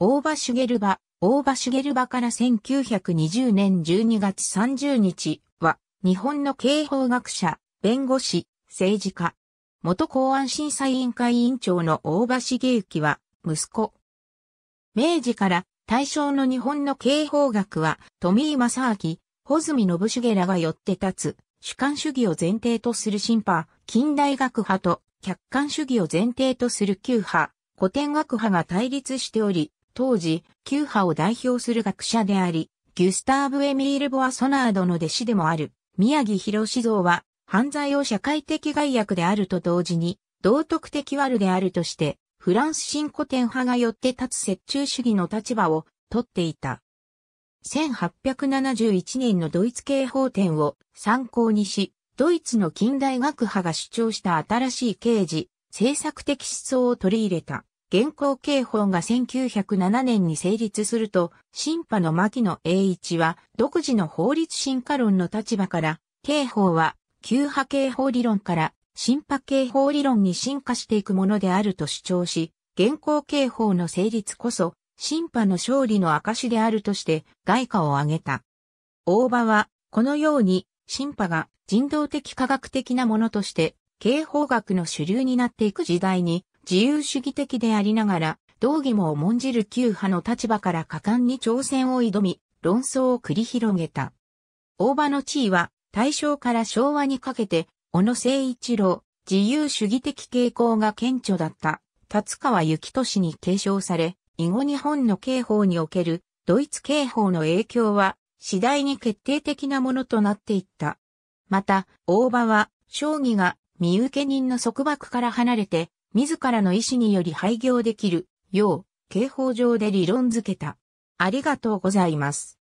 大場茂場、大場茂場から1920年12月30日は、日本の刑法学者、弁護士、政治家、元公安審査委員会委員長の大場茂之は、息子。明治から大正の日本の刑法学は、富井正明、穂住信重らが寄って立つ、主観主義を前提とする審判、近代学派と客観主義を前提とする旧派、古典学派が対立しており、当時、旧派を代表する学者であり、ギュスターブ・エミール・ボア・ソナードの弟子でもある、宮城博像は、犯罪を社会的害悪であると同時に、道徳的悪であるとして、フランス新古典派がよって立つ折衷主義の立場を取っていた。1871年のドイツ刑法典を参考にし、ドイツの近代学派が主張した新しい刑事、政策的思想を取り入れた。現行刑法が1907年に成立すると、審判の牧野栄一は、独自の法律進化論の立場から、刑法は、旧派刑法理論から、新派刑法理論に進化していくものであると主張し、現行刑法の成立こそ、審判の勝利の証であるとして、外貨を挙げた。大場は、このように、審判が人道的科学的なものとして、刑法学の主流になっていく時代に、自由主義的でありながら、道義も重んじる旧派の立場から果敢に挑戦を挑み、論争を繰り広げた。大場の地位は、大正から昭和にかけて、小野誠一郎、自由主義的傾向が顕著だった、達川幸俊に継承され、以後日本の刑法における、ドイツ刑法の影響は、次第に決定的なものとなっていった。また、大場は、将棋が、身受け人の束縛から離れて、自らの意思により廃業できるよう、刑法上で理論づけた。ありがとうございます。